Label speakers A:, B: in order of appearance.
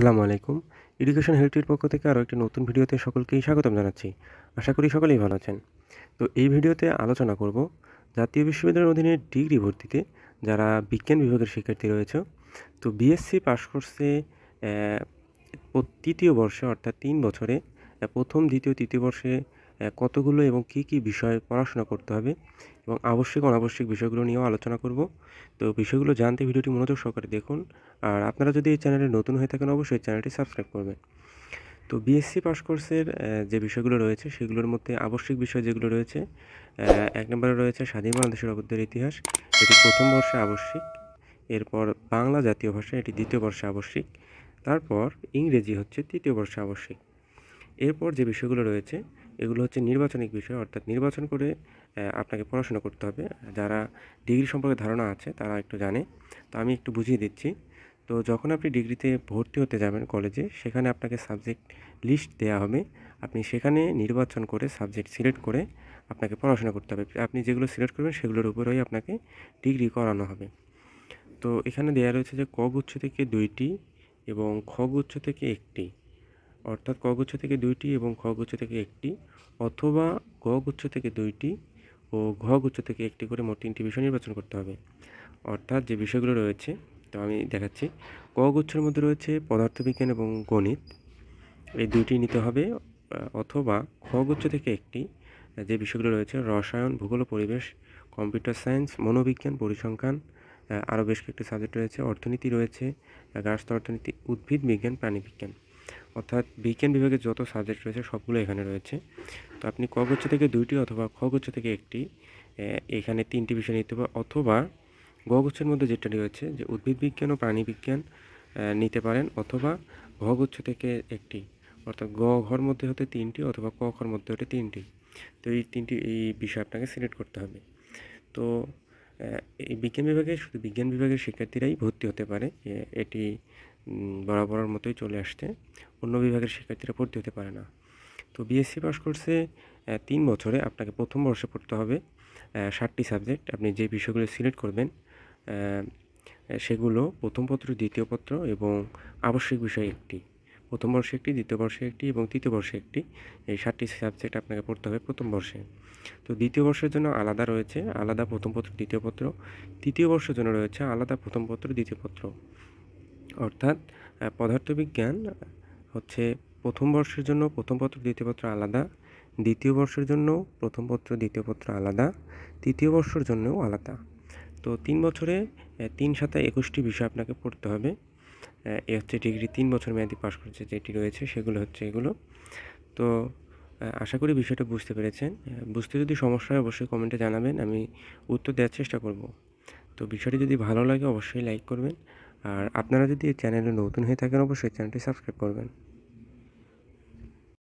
A: আসসালামু আলাইকুম এডুকেশন হেল্পটির পক্ষ থেকে আরও একটি নতুন ভিডিওতে সকলকেই স্বাগতম জানাচ্ছি আশা করি সকলেই ভালো আছেন তো এই ভিডিওতে আলোচনা করব জাতীয় বিশ্ববিদ্যালয়ের অধীনে ডিগ্রি ভর্তিতে যারা বিজ্ঞান বিভাগের শিক্ষার্থী রয়েছে তো বিএসসি পাশ করছে তৃতীয় বর্ষে অর্থাৎ তিন বছরে প্রথম দ্বিতীয় তৃতীয় বর্ষে কতগুলো এবং কি কি বিষয়ে পড়াশোনা করতে হবে এবং আবশ্যিক অনাবশ্যিক বিষয়গুলো নিয়েও আলোচনা করব তো বিষয়গুলো জানতে ভিডিওটি মনোযোগ সহকারে দেখুন আর আপনারা যদি এই চ্যানেলে নতুন হয়ে থাকেন অবশ্যই চ্যানেলটি সাবস্ক্রাইব করবেন তো বিএসসি পাস কোর্সের যে বিষয়গুলো রয়েছে সেগুলোর মধ্যে আবশ্যিক বিষয় যেগুলো রয়েছে এক নম্বরে রয়েছে স্বাধীন বাংলাদেশের অবদ্ধের ইতিহাস এটি প্রথম বর্ষে আবশ্যিক এরপর বাংলা জাতীয় ভাষা এটি দ্বিতীয় বর্ষে আবশ্যিক তারপর ইংরেজি হচ্ছে তৃতীয় বর্ষে আবশ্যিক এরপর যে বিষয়গুলো রয়েছে এগুলো হচ্ছে নির্বাচনিক বিষয় অর্থাৎ নির্বাচন করে আপনাকে পড়াশোনা করতে হবে যারা ডিগ্রি সম্পর্কে ধারণা আছে তারা একটু জানে তো আমি একটু বুঝিয়ে দিচ্ছি তো যখন আপনি ডিগ্রিতে ভর্তি হতে যাবেন কলেজে সেখানে আপনাকে সাবজেক্ট লিস্ট দেওয়া হবে আপনি সেখানে নির্বাচন করে সাবজেক্ট সিলেক্ট করে আপনাকে পড়াশোনা করতে হবে আপনি যেগুলো সিলেক্ট করবেন সেগুলোর উপরেই আপনাকে ডিগ্রি করানো হবে তো এখানে দেওয়া রয়েছে যে ক গুচ্ছ থেকে দুইটি এবং খ গুচ্ছ থেকে একটি অর্থাৎ ক গুচ্ছ থেকে দুইটি এবং খ গুচ্ছ থেকে একটি অথবা গ গুচ্ছ থেকে দুইটি ও ঘ গুচ্ছ থেকে একটি করে মোট তিনটি বিষয় নির্বাচন করতে হবে অর্থাৎ যে বিষয়গুলো রয়েছে তো আমি দেখাচ্ছি ক গুচ্ছের মধ্যে রয়েছে পদার্থবিজ্ঞান এবং গণিত এই দুইটি নিতে হবে অথবা খ গুচ্ছ থেকে একটি যে বিষয়গুলো রয়েছে রসায়ন ভূগোল পরিবেশ কম্পিউটার সায়েন্স মনোবিজ্ঞান পরিসংখ্যান আরও বেশ কয়েকটি সাবজেক্ট রয়েছে অর্থনীতি রয়েছে গার্হস্থ্য অর্থনীতি উদ্ভিদ বিজ্ঞান প্রাণী বিজ্ঞান অর্থাৎ বিজ্ঞান বিভাগে যত সাবজেক্ট রয়েছে সবগুলো এখানে রয়েছে তো আপনি ক গুচ্ছ থেকে দুইটি অথবা খ গুচ্ছ থেকে একটি এখানে তিনটি বিষয় নিতে পারে অথবা গ গুচ্ছের মধ্যে যেটা রয়েছে যে উদ্ভিদ বিজ্ঞান ও প্রাণী বিজ্ঞান নিতে পারেন অথবা ঘ গুচ্ছ থেকে একটি অর্থাৎ গ ঘর মধ্যে হতে তিনটি অথবা ক ঘর মধ্যে হতে তিনটি তো এই তিনটি এই বিষয় আপনাকে সিলেক্ট করতে হবে তো এই বিজ্ঞান বিভাগে শুধু বিজ্ঞান বিভাগের শিক্ষার্থীরাই ভর্তি হতে পারে এটি বরাবরের মতোই চলে আসছে অন্য বিভাগের শিক্ষার্থীরা ভর্তি হতে পারে না তো বিএসসি পাস করছে তিন বছরে আপনাকে প্রথম বর্ষে পড়তে হবে ষাটটি সাবজেক্ট আপনি যে বিষয়গুলো সিলেক্ট করবেন সেগুলো প্রথম পত্র দ্বিতীয় পত্র এবং আবশ্যিক বিষয় একটি প্রথম বর্ষে একটি দ্বিতীয় বর্ষে একটি এবং তৃতীয় বর্ষে একটি এই ষাটটি সাবজেক্ট আপনাকে পড়তে হবে প্রথম বর্ষে তো দ্বিতীয় বর্ষের জন্য আলাদা রয়েছে আলাদা প্রথম পত্র দ্বিতীয় পত্র তৃতীয় বর্ষের জন্য রয়েছে আলাদা প্রথম পত্র দ্বিতীয় পত্র অর্থাৎ পদার্থবিজ্ঞান হচ্ছে প্রথম বর্ষের জন্য প্রথম পত্র দ্বিতীয় পত্র আলাদা দ্বিতীয় বর্ষের জন্য প্রথম পত্র দ্বিতীয় পত্র আলাদা তৃতীয় বর্ষের জন্যও আলাদা তো তিন বছরে তিন সাথে একুশটি বিষয় আপনাকে পড়তে হবে এ হচ্ছে ডিগ্রি তিন বছর মেয়াদি পাশ করছে যেটি রয়েছে সেগুলো হচ্ছে এগুলো তো আশা করি বিষয়টা বুঝতে পেরেছেন বুঝতে যদি সমস্যা হয় অবশ্যই কমেন্টে জানাবেন আমি উত্তর দেওয়ার চেষ্টা করব তো বিষয়টি যদি ভালো লাগে অবশ্যই লাইক করবেন আর আপনারা যদি এই চ্যানেলে নতুন হয়ে থাকেন অবশ্যই চ্যানেলটি সাবস্ক্রাইব করবেন